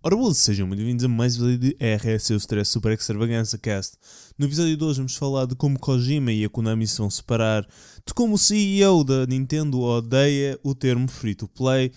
Ora, bolos, sejam muito bem-vindos a mais um vídeo de RSC Stress Super Extravaganza Cast. No episódio de hoje vamos falar de como Kojima e a Konami se vão separar, de como o CEO da Nintendo odeia o termo free to play,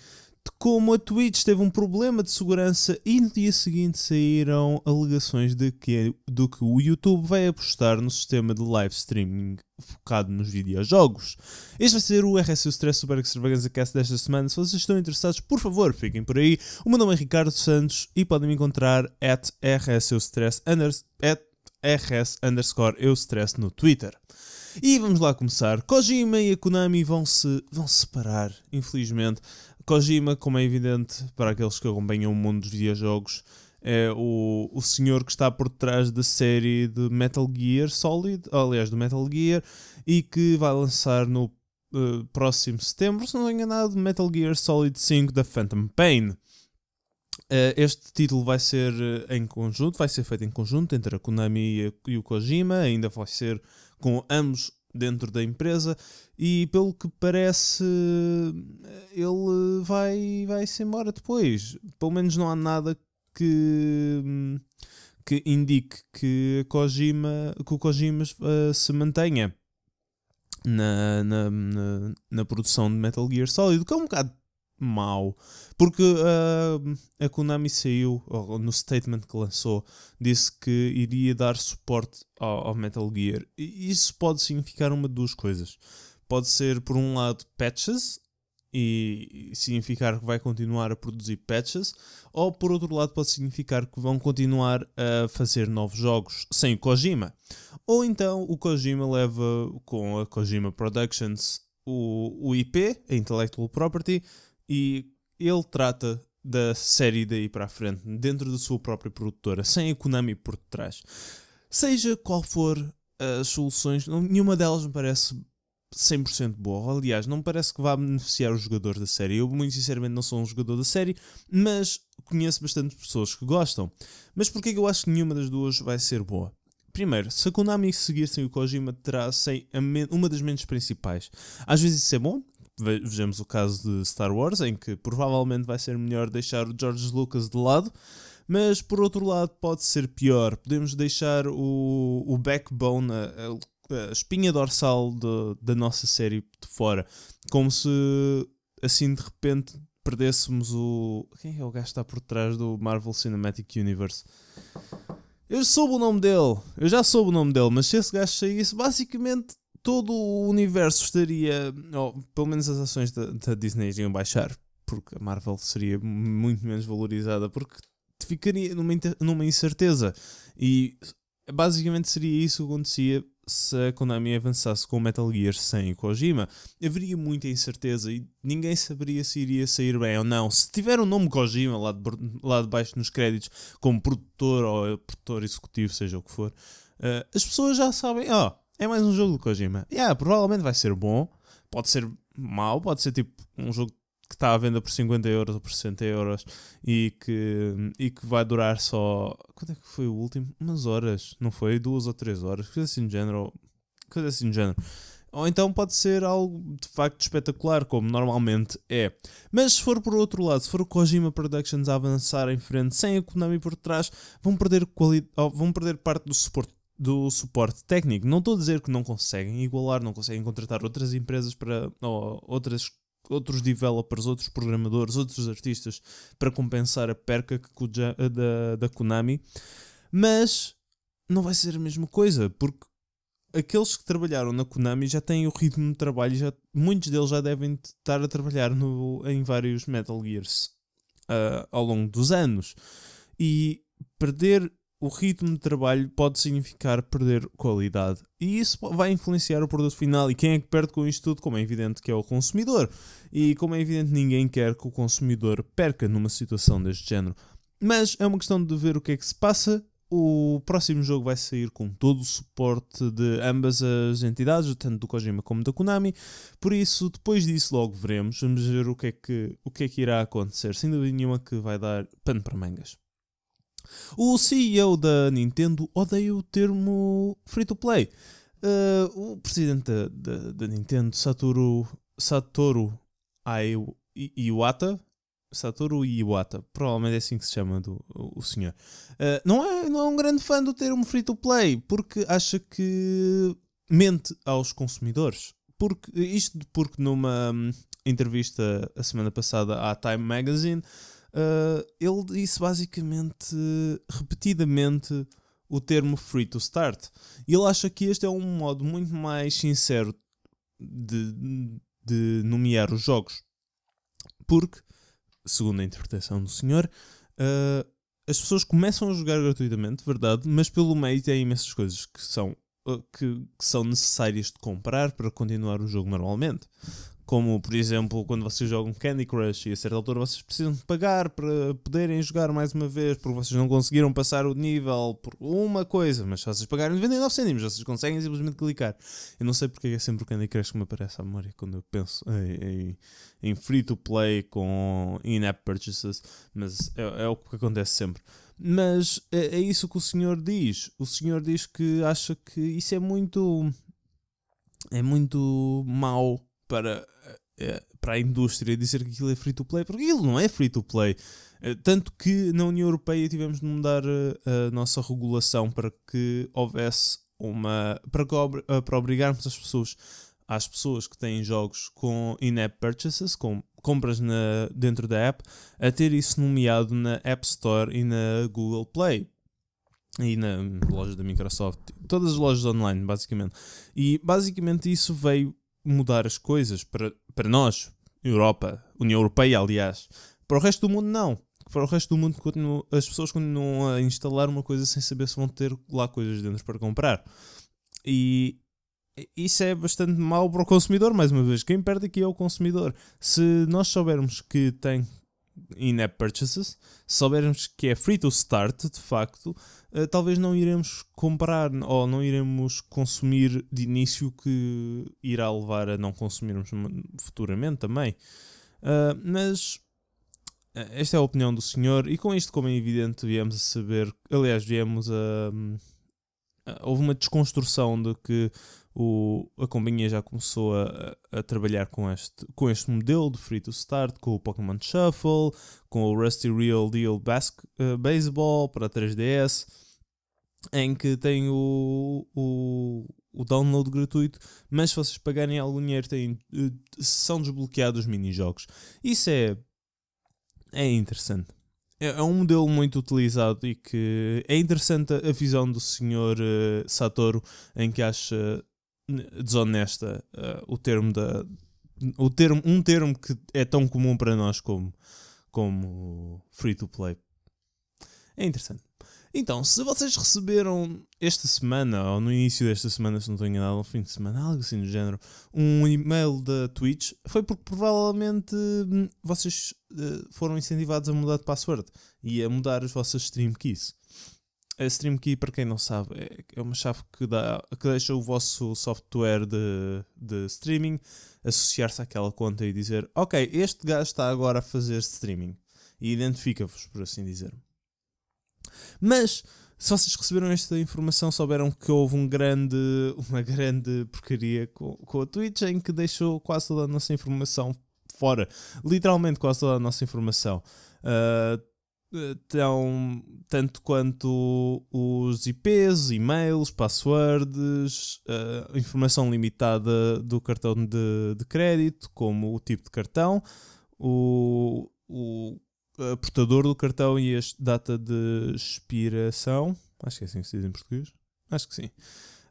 de como a Twitch teve um problema de segurança e no dia seguinte saíram alegações de que, é, do que o YouTube vai apostar no sistema de live streaming focado nos videojogos. Este vai ser o RSU Stress Super Extravaganza Cast desta semana. Se vocês estão interessados, por favor, fiquem por aí. O meu nome é Ricardo Santos e podem me encontrar at RSU Stress unders, at RS underscore eu stress no Twitter. E vamos lá começar. Kojima e a Konami vão se, vão se separar, infelizmente. Kojima, como é evidente para aqueles que acompanham o mundo dos videojogos, é o, o senhor que está por trás da série de Metal Gear Solid, aliás, do Metal Gear, e que vai lançar no uh, próximo setembro, se não estou enganado, Metal Gear Solid 5 da Phantom Pain. Eh, este título vai ser eh, em conjunto, vai ser feito em conjunto entre a Konami e, e o Kojima, ainda vai ser com ambos dentro da empresa e pelo que parece ele vai vai se embora depois pelo menos não há nada que que indique que Kojima que o Kojima uh, se mantenha na na, na, na, produção de Metal Gear Solid que é um bocado mau. Porque uh, a Konami saiu, no statement que lançou, disse que iria dar suporte ao, ao, Metal Gear. E isso pode significar uma de duas coisas. Pode ser, por um lado, patches, e significar que vai continuar a produzir patches, ou por outro lado, pode significar que vão continuar a fazer novos jogos sem o Kojima. Ou então o Kojima leva com a Kojima Productions o, o IP, a Intellectual Property, e ele trata da série daí para a frente, dentro da sua própria produtora, sem a Konami por detrás. Seja qual for as soluções, nenhuma delas me parece 100% boa. Aliás, não me parece que vá beneficiar os jogadores da série. Eu, muito sinceramente, não sou um jogador da série, mas conheço bastante pessoas que gostam. Mas porquê que eu acho que nenhuma das duas vai ser boa? Primeiro, se a Konami seguir sem o Kojima, terá sem uma das mentes principais. Às vezes isso é bom, Vejamos o caso de Star Wars, em que provavelmente vai ser melhor deixar o George Lucas de lado, mas por outro lado pode ser pior. Podemos deixar o, o backbone, a, a, espinha dorsal de, da nossa série de fora, como se assim de repente perdêssemos o. Quem é o gajo que está por trás do Marvel Cinematic Universe? Eu soube o nome dele, eu já soube o nome dele, mas se esse gajo saísse, basicamente todo o universo estaria. Ou, pelo menos as ações da, da Disney iriam baixar, porque a Marvel seria muito menos valorizada, porque ficaria numa, numa incerteza. E basicamente seria isso que acontecia se a Konami avançasse com Metal Gear sem Kojima. Haveria muita incerteza e ninguém saberia se iria sair bem ou não. Se tiver o um nome Kojima lá de, lá de baixo nos créditos, como produtor ou produtor executivo, seja o que for, uh, as pessoas já sabem, oh, é mais um jogo do Kojima. Yeah, provavelmente vai ser bom, pode ser mau, pode ser tipo um jogo que está à venda por 50 euros ou por 60 euros e que, e que vai durar só. Quanto é que foi o último? Umas horas, não foi? Duas ou três horas, coisa assim de género. Coisa assim de género. Ou então pode ser algo de facto espetacular, como normalmente é. Mas se for por outro lado, se for o Kojima Productions a avançar em frente sem a Konami por trás, vão perder, quali vão perder parte do suporte do suporte técnico. Não estou a dizer que não conseguem igualar, não conseguem contratar outras empresas para outras outros developers, outros programadores, outros artistas para compensar a perca que, da, da Konami, mas não vai ser a mesma coisa, porque aqueles que trabalharam na Konami já têm o ritmo de trabalho, já, muitos deles já devem estar a trabalhar no, em vários Metal Gears uh, ao longo dos anos. E perder o ritmo de trabalho pode significar perder qualidade. E isso vai influenciar o produto final. E quem é que perde com isto tudo? Como é evidente que é o consumidor. E como é evidente, ninguém quer que o consumidor perca numa situação deste género. Mas é uma questão de ver o que é que se passa. O próximo jogo vai sair com todo o suporte de ambas as entidades, tanto do Kojima como da Konami. Por isso, depois disso, logo veremos. Vamos ver o que é que, o que, é que irá acontecer. Sem dúvida nenhuma que vai dar pano para mangas. O CEO da Nintendo odeia o termo free to play. Uh, o presidente da, da, da, Nintendo, Satoru, Satoru Iwata, Satoru Iwata, provavelmente é assim que se chama do, o, senhor, uh, não, é, não é um grande fã do termo free to play porque acha que mente aos consumidores. Porque, isto porque numa hum, entrevista a semana passada à Time Magazine, Uh, ele disse basicamente, repetidamente, o termo free to start. ele acha que este é um modo muito mais sincero de, de nomear os jogos. Porque, segundo a interpretação do senhor, uh, as pessoas começam a jogar gratuitamente, verdade, mas pelo meio tem imensas coisas que são, eh, que, que são necessárias de comprar para continuar o jogo normalmente como por exemplo quando vocês jogam Candy Crush e a certa altura vocês precisam pagar para poderem jogar mais uma vez porque vocês não conseguiram passar o nível por uma coisa, mas se vocês pagarem 99 cêntimos vocês conseguem simplesmente clicar. Eu não sei porque é, é sempre o Candy Crush que me aparece à memória quando eu penso em, em, em free to play com in-app purchases, mas é, é o que acontece sempre. Mas é, é isso que o senhor diz. O senhor diz que acha que isso é muito. é muito mau para eh, para a indústria dizer que aquilo é free to play, porque aquilo não é free to play. Eh, tanto que na União Europeia tivemos de mudar eh, a nossa regulação para que houvesse uma. para, que, para obrigarmos as pessoas, às pessoas que têm jogos com in-app purchases, com compras na, dentro da app, a ter isso nomeado na App Store e na Google Play e na loja da Microsoft, todas as lojas online, basicamente. E basicamente isso veio mudar as coisas para, para nós, Europa, União Europeia, aliás. Para o resto do mundo, não. Para o resto do mundo, as pessoas continuam a instalar uma coisa sem saber se vão ter lá coisas dentro para comprar. E isso é bastante mau para o consumidor, mais uma vez. Quem perde aqui é o consumidor. Se nós soubermos que tem in-app purchases, soubermos que é free to start, de facto, uh, talvez não iremos comprar ou não iremos consumir de início que irá levar a não consumirmos futuramente também. Uh, mas eh, esta é a opinião do senhor e com isto, como é evidente, viemos a saber, aliás, viemos a, hum, a houve uma desconstrução de que o, a companhia já começou a, a, trabalhar com este, com este modelo de free to start, com o Pokémon Shuffle, com o Rusty Real Deal Basque, uh, Baseball para 3DS, em que tem o, o, o download gratuito, mas se vocês pagarem algum dinheiro têm, uh, são desbloqueados os minijogos. Isso é, é interessante. É, é um modelo muito utilizado e que é interessante a visão do senhor uh, Satoru, em que acha desonesta uh, o termo da o termo, um termo que é tão comum para nós como como free to play. É interessante. Então, se vocês receberam esta semana, ou no início desta semana, se não estou enganado, no fim de semana, algo assim do género, um e-mail da Twitch, foi porque provavelmente hum, vocês eh, foram incentivados a mudar de password e a mudar as vossas stream keys. A StreamKey, para quem não sabe, é, é uma chave que, dá, que deixa o vosso software de, de streaming associar-se àquela conta e dizer: Ok, este gajo está agora a fazer streaming. E identifica-vos, por assim dizer. Mas, se vocês receberam esta informação, souberam que houve um grande, uma grande porcaria com, com a Twitch em que deixou quase toda a nossa informação fora. Literalmente, quase toda a nossa informação. Uh, estão eh, tanto quanto os IPs, e-mails, passwords, uh, informação limitada do cartão de, de, crédito, como o tipo de cartão, o, o uh, portador do cartão e a data de expiração. Acho que é assim que se diz em português. Acho que sim.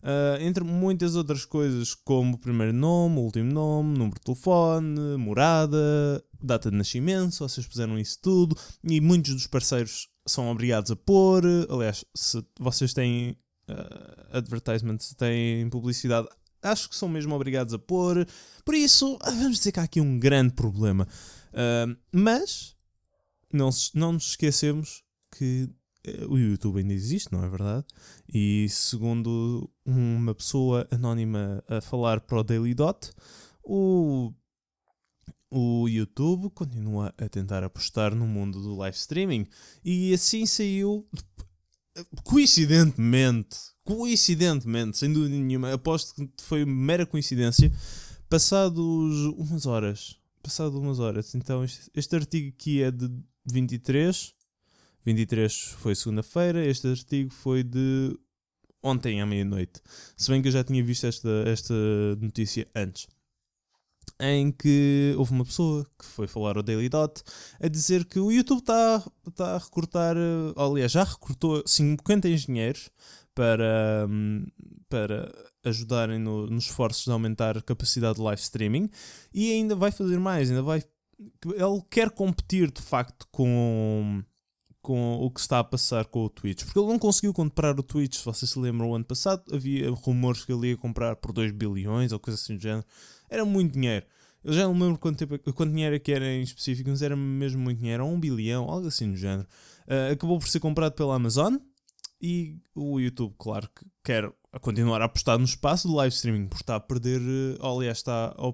Uh, entre muitas outras coisas, como primeiro nome, último nome, número de telefone, morada, data de nascimento, se vocês puseram isso tudo, e muitos dos parceiros são obrigados a pôr. Aliás, se vocês têm uh, advertisement, se têm publicidade, acho que são mesmo obrigados a pôr. Por isso, ah, vamos dizer que há aqui um grande problema. Uh, mas não, não nos esquecemos que eh, o YouTube ainda existe, não é verdade? E segundo uma pessoa anónima a falar para o Daily Dot, o, o YouTube continua a tentar apostar no mundo do live streaming. E assim saiu, coincidentemente, coincidentemente, sem dúvida nenhuma, aposto que foi mera coincidência, passados umas horas. Passado umas horas. Então, este, este artigo aqui é de 23 23 foi segunda-feira, este artigo foi de ontem à meia-noite. Se bem que eu já tinha visto esta, esta notícia antes. Em que houve uma pessoa que foi falar ao Daily Dot a dizer que o YouTube está tá a recortar, eh, aliás, já recortou 50 engenheiros para, hum, para ajudarem no, nos esforços de aumentar a capacidade de live streaming e ainda vai fazer mais, ainda vai. Ele quer competir de facto com com o que está a passar com o Twitch. Porque ele não conseguiu comprar o Twitch, se vocês se lembram, o ano passado havia rumores que ele ia comprar por 2 bilhões ou coisa assim do género. Era muito dinheiro. Eu já não lembro quanto, tempo, é quanto dinheiro é que era em específico, mas era mesmo muito dinheiro, um bilhão, algo assim do género. Uh, acabou por ser comprado pela Amazon e o YouTube, claro, que quer continuar a apostar no espaço do live streaming, porque ah, está a perder, uh, aliás, está a,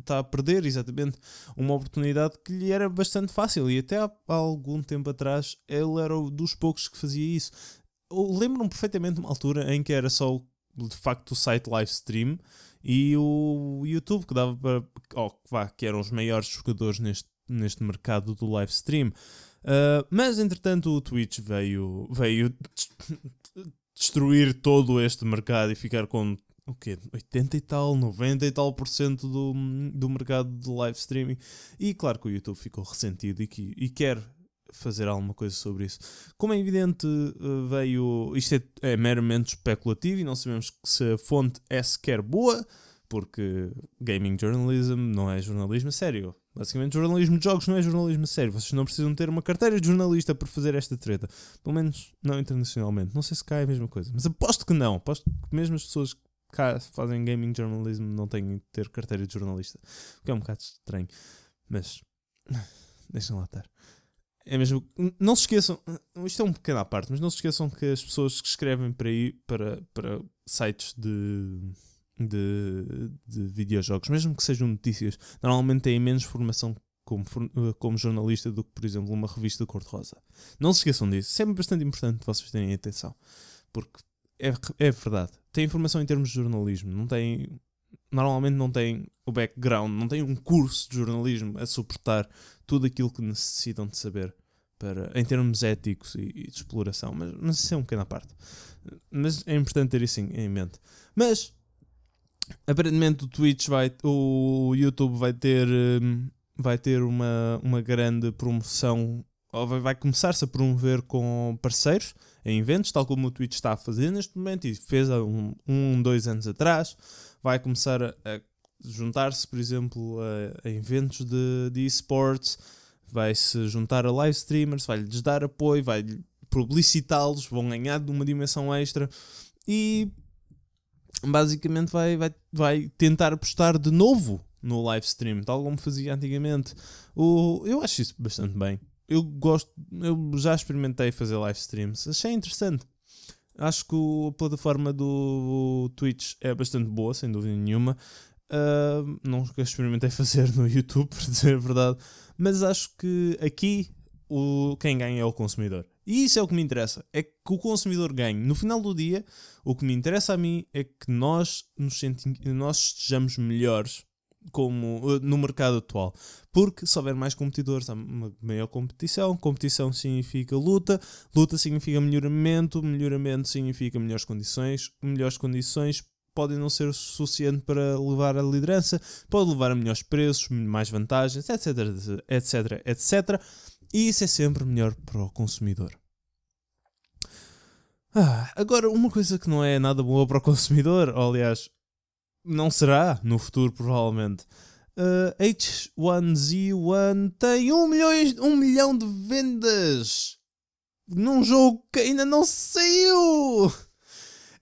está a perder exatamente uma oportunidade que lhe era bastante fácil e até há algum tempo atrás ele era dos poucos que fazia isso. Lembro-me perfeitamente de uma altura em que era só de facto o site live stream e o YouTube que dava para oh, vá, que eram os maiores jogadores neste, neste mercado do live stream. Uh, mas entretanto o Twitch veio, veio destruir todo este mercado e ficar com o quê? 80 e tal, 90 e tal por cento do, do mercado de live streaming. E claro que o YouTube ficou ressentido e, que, e quer fazer alguma coisa sobre isso. Como é evidente, eh, veio. Isto é, é meramente especulativo e não sabemos se a fonte é sequer boa, porque gaming journalism não é jornalismo sério. Basicamente, jornalismo de jogos não é jornalismo sério. Vocês não precisam ter uma carteira de jornalista para fazer esta treta. Pelo menos não internacionalmente. Não sei se cá é a mesma coisa, mas aposto que não. Aposto que mesmo as pessoas que cá fazem gaming journalism não têm de ter carteira de jornalista. O que é um bocado estranho. Mas deixem lá estar. É mesmo. Não se esqueçam. Isto é um pequeno à parte, mas não se esqueçam que as pessoas que escrevem para aí para, para sites de, de, de videojogos, mesmo que sejam notícias, normalmente têm menos formação como, eh, como jornalista do que, por exemplo, uma revista cor-de-rosa. Não se esqueçam disso. Sempre é bastante importante vocês terem atenção. Porque é, é verdade. Tem informação em termos de jornalismo, não tem. Normalmente não tem o background, não tem um curso de jornalismo a suportar tudo aquilo que necessitam de saber para, em termos éticos e, e de exploração. Mas, mas isso é um bocadinho parte. Mas é importante ter isso em, em mente. Mas aparentemente o Twitch vai o YouTube vai ter hum, vai ter uma, uma grande promoção vai começar-se a promover com parceiros em eventos, tal como o Twitch está a fazer neste momento e fez há um, um dois anos atrás. Vai começar a, juntar-se, por exemplo, a, a eventos de, de esportes, vai-se juntar a live streamers, vai-lhes dar apoio, vai publicitá-los, vão ganhar de uma dimensão extra e basicamente vai, vai, vai tentar apostar de novo no live stream, tal como fazia antigamente. O, eu acho isso bastante bem eu gosto, eu já experimentei fazer live streams, achei interessante. Acho que a plataforma do Twitch é bastante boa, sem dúvida nenhuma. Uh, nunca experimentei fazer no YouTube, para dizer a verdade, mas acho que aqui o, quem ganha é o consumidor. E isso é o que me interessa, é que o consumidor ganhe. No final do dia, o que me interessa a mim é que nós nos nós estejamos melhores como eh, no mercado atual. Porque se houver mais competidores, há uma maior competição, competição significa luta, luta significa melhoramento, melhoramento significa melhores condições, melhores condições podem não ser o suficiente para levar à liderança, pode levar a melhores preços, mais vantagens, etc, etc, etc. E isso é sempre melhor para o consumidor. Ah, agora, uma coisa que não é nada boa para o consumidor, ou aliás, não será, no futuro, provavelmente. Uh, eh, H1Z1 tem 1 um milhões, um milhão de vendas num jogo que ainda não saiu.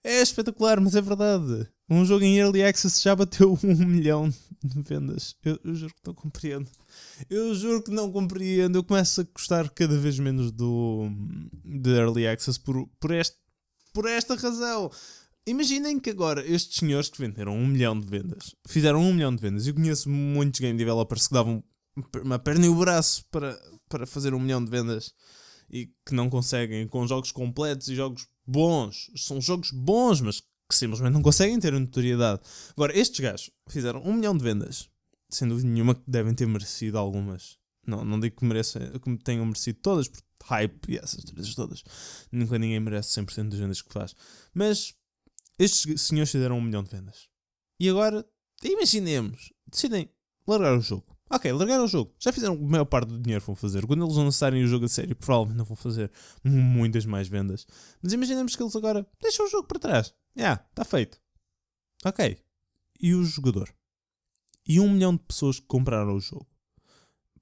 É espetacular, mas é verdade. Um jogo em Early Access já bateu 1 um milhão de vendas. Eu, eu, juro que não compreendo. Eu juro que não compreendo. Eu começo a gostar cada vez menos do de Early Access por, por, este, por esta razão imaginem que agora estes senhores que venderam um milhão de vendas, fizeram um milhão de vendas. Eu conheço muitos game developers que davam uma perna e o braço para, para fazer um milhão de vendas e que não conseguem com jogos completos e jogos bons. São jogos bons, mas que simplesmente não conseguem ter notoriedade. Agora, estes gajos fizeram um milhão de vendas, sem dúvida nenhuma que devem ter merecido algumas. Não, não digo que, mereçam, que tenham merecido todas, porque hype e essas coisas todas. Nunca ninguém merece 100% das vendas que faz. Mas estes senhores fizeram um milhão de vendas. E agora, imaginemos, decidem largar o jogo. Ok, largaram o jogo. Já fizeram a maior parte do dinheiro que vão fazer. Quando eles lançarem o jogo a sério, provavelmente não vão fazer muitas mais vendas. Mas imaginemos que eles agora deixam o jogo para trás. Ah, yeah, está feito. Ok. E o jogador? E um milhão de pessoas que compraram o jogo?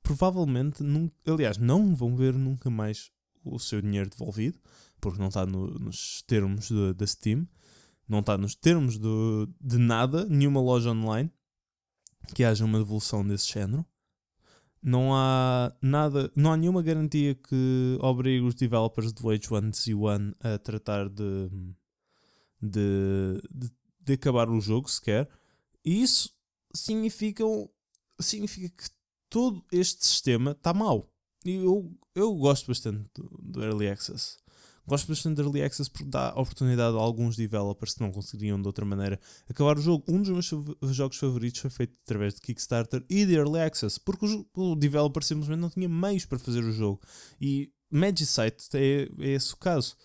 Provavelmente, nunca, aliás, não vão ver nunca mais o seu dinheiro devolvido, porque não está no, nos termos da Steam não está nos termos do, de nada, nenhuma loja online, que haja uma devolução desse género. Não há nada, não há nenhuma garantia que obrigue os developers do H1Z1 a tratar de, de, de, de acabar o jogo sequer. E isso significa, significa que todo este sistema está mau. E eu, eu gosto bastante do, do Early Access. Gosto bastante de Early Access porque dá oportunidade a alguns developers que não conseguiriam de outra maneira acabar o jogo. Um dos meus jogos favoritos foi feito através de Kickstarter e de Early Access, porque o, o developer simplesmente não tinha meios para fazer o jogo. E Magicite é, é esse o caso.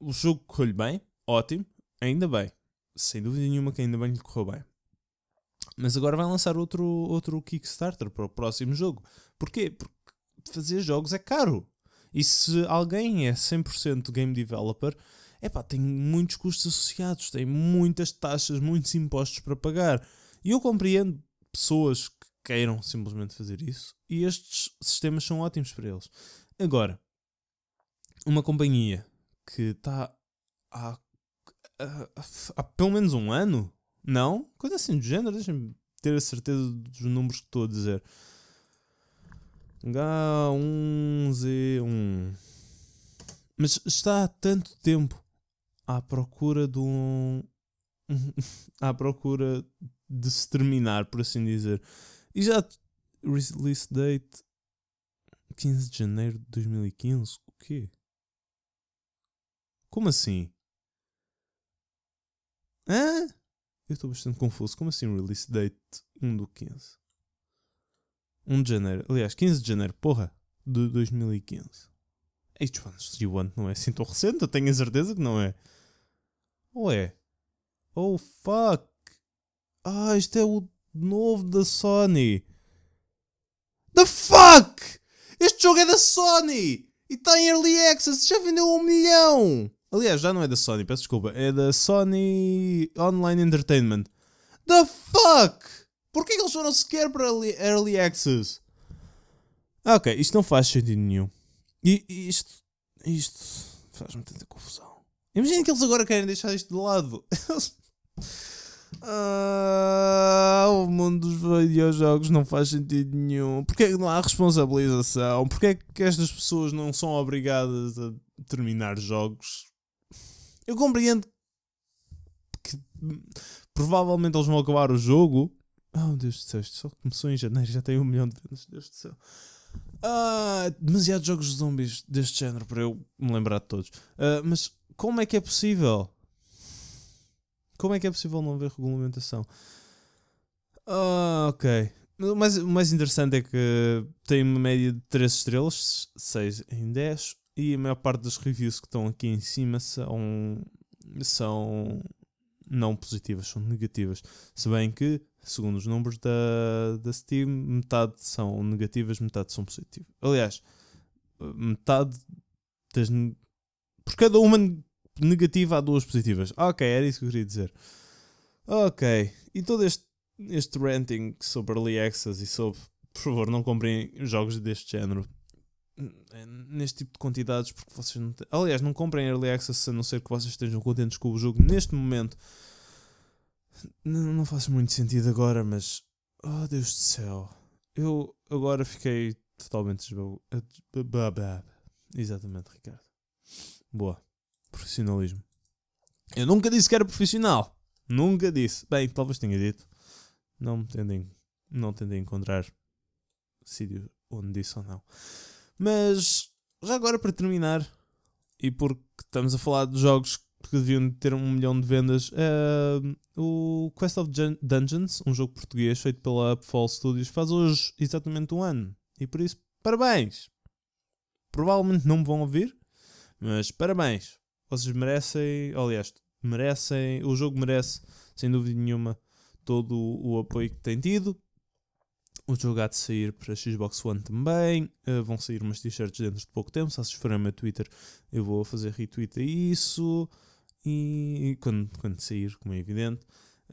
O jogo correu-lhe bem, ótimo, ainda bem. Sem dúvida nenhuma que ainda bem lhe correu bem. Mas agora vai lançar outro, outro Kickstarter para o próximo jogo. Porquê? Porque fazer jogos é caro. E se alguém é 100% game developer, é pá tem muitos custos associados, tem muitas taxas, muitos impostos para pagar. E eu compreendo pessoas que queiram simplesmente fazer isso e estes sistemas são ótimos para eles. Agora, uma companhia que está há, há, há, pelo menos um ano, não? Coisa assim do género, deixem-me ter a certeza dos números que estou a dizer H1Z1. Mas está há tanto tempo à procura de um. à procura de se terminar, por assim dizer. E já. Release date 15 de janeiro de 2015? O quê? Como assim? Hã? Eu estou bastante confuso. Como assim release date 1 do 15? 1 de janeiro, aliás, 15 de janeiro, porra, de 2015. Isto surgiu ano, não é assim tão recente, eu tenho a certeza que não é. Ou é? Oh fuck! Ah, isto é o novo da Sony! The fuck! Este jogo é da Sony! E está em Early Access, já vendeu um milhão! Aliás, já não é da Sony, peço desculpa, é da Sony Online Entertainment. The fuck! Porquê que eles foram sequer para Early Access? Ah, ok, isto não faz sentido nenhum. E, e isto. Isto. faz-me tanta confusão. Imagina que eles agora querem deixar isto de lado. ah, o mundo dos videojogos não faz sentido nenhum. Porquê que não há responsabilização? Porquê que estas pessoas não são obrigadas a terminar jogos? Eu compreendo que provavelmente eles vão acabar o jogo Oh, Deus do céu, isto só começou em janeiro, já tem um milhão de vendas, Deus do céu. Ah, demasiados jogos de zombies deste género para eu me lembrar de todos. Ah, mas como é que é possível? Como é que é possível não haver regulamentação? Ah, ok. Mas o mais interessante é que tem uma média de 3 estrelas, 6 em 10, e a maior parte das reviews que estão aqui em cima são. são não positivas, são negativas. Se bem que, segundo os números da, da Steam, metade são negativas, metade são positivas. Aliás, metade das. Por cada uma negativa há duas positivas. ok, era isso que eu queria dizer. Ok, e todo este, este ranting sobre early access e sobre, por favor, não comprem jogos deste género neste tipo de quantidades, porque vocês não têm. Aliás, não comprem Early Access a não ser que vocês estejam contentes com o jogo neste momento. Não, não faz muito sentido agora, mas. Oh, Deus do céu. Eu agora fiquei totalmente desbabado. Eh, Exatamente, Ricardo. Boa. Profissionalismo. Eu nunca disse que era profissional. Nunca disse. Bem, talvez tenha dito. Não tendem, não tendem a encontrar sítio onde disse ou não. Mas já agora para terminar, e porque estamos a falar de jogos que deviam ter um milhão de vendas, uh, o Quest of Dungeons, um jogo português feito pela Upfall Studios, faz hoje exatamente um ano. E por isso, parabéns! Provavelmente não me vão ouvir, mas parabéns! Vocês merecem, aliás, merecem, o jogo merece, sem dúvida nenhuma, todo o apoio que tem tido. O jogo há de sair para Xbox One também. Uh, vão sair umas t-shirts dentro de pouco tempo. Se vocês forem ao meu Twitter, eu vou fazer retweet a isso. E, e quando, quando sair, como é evidente,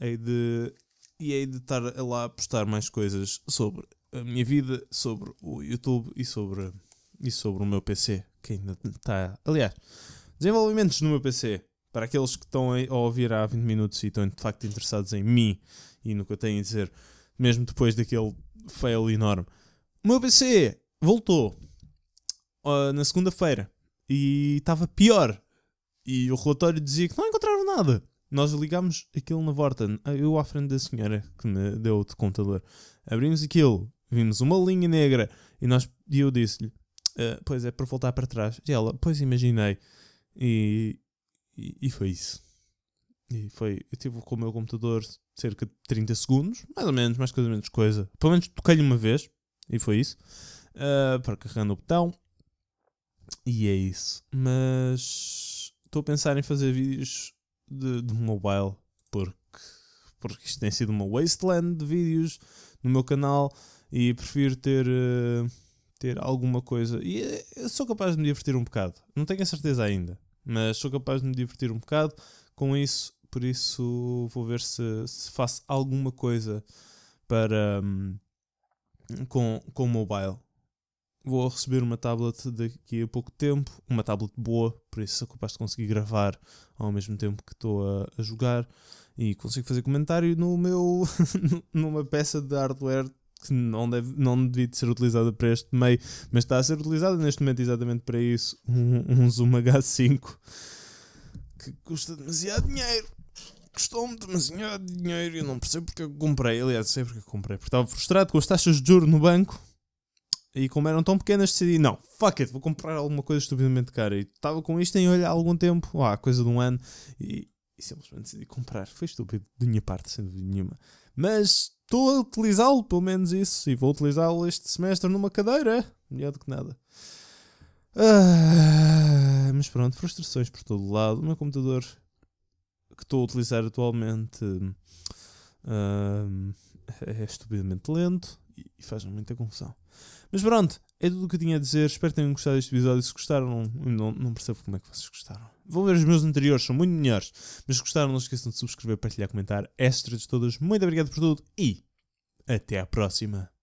hei de, e hei de estar lá a postar mais coisas sobre a minha vida, sobre o YouTube e sobre, e sobre o meu PC, que ainda está. Aliás, desenvolvimentos no meu PC. Para aqueles que estão a ouvir há 20 minutos e estão de facto interessados em mim e no que eu tenho a dizer, mesmo depois daquele fail enorme. O meu PC voltou uh, na segunda-feira e estava pior. E o relatório dizia que não encontraram nada. Nós ligámos aquilo na Vorta. eu à frente da senhora que me deu o computador. Abrimos aquilo, vimos uma linha negra e, nós, e eu disse-lhe: uh, Pois é, para voltar para trás. E ela: Pois imaginei. E, e, e foi isso. E foi, eu tive com o meu computador cerca de 30 segundos, mais ou menos, mais ou menos coisa. Pelo menos toquei-lhe uma vez, e foi isso, uh, para carregando o botão. E é isso. Mas estou a pensar em fazer vídeos de, de mobile, porque, porque isto tem sido uma wasteland de vídeos no meu canal e prefiro ter. Uh, ter alguma coisa. E eu sou capaz de me divertir um bocado. Não tenho a certeza ainda, mas sou capaz de me divertir um bocado com isso por isso vou ver se, se faço alguma coisa para hum, com com, o mobile. Vou receber uma tablet daqui a pouco tempo, uma tablet boa, por isso sou capaz de conseguir gravar ao mesmo tempo que estou a, a jogar e consigo fazer comentário no meu numa peça de hardware que não deve não devia ser utilizada para este meio, mas está a ser utilizada neste momento exatamente para isso, um, um Zoom H5 que custa demasiado dinheiro. Custou-me demasiado dinheiro e eu não percebo porque é eu comprei. Aliás, sei porque é eu comprei, porque estava frustrado com as taxas de juros no banco. E como eram tão pequenas, decidi: não, fuck it, vou comprar alguma coisa estupidamente cara. E estava com isto em olho há algum tempo, há coisa de um ano, e, e simplesmente decidi comprar. Foi estúpido, de minha parte, sem dúvida nenhuma. Mas estou a utilizá-lo, pelo menos isso, e vou utilizá-lo este semestre numa cadeira. Melhor do que nada. Ah, mas pronto, frustrações por todo lado. O meu computador que estou a utilizar atualmente uh, é estupidamente lento e faz muita confusão. Mas pronto, é tudo o que eu tinha a dizer. Espero que tenham gostado deste episódio. Se gostaram, não, não percebo como é que vocês gostaram. Vão ver os meus anteriores, são muito melhores. Mas se gostaram, não esqueçam de subscrever, partilhar, comentar. Extra de todas. Muito obrigado por tudo e até à próxima.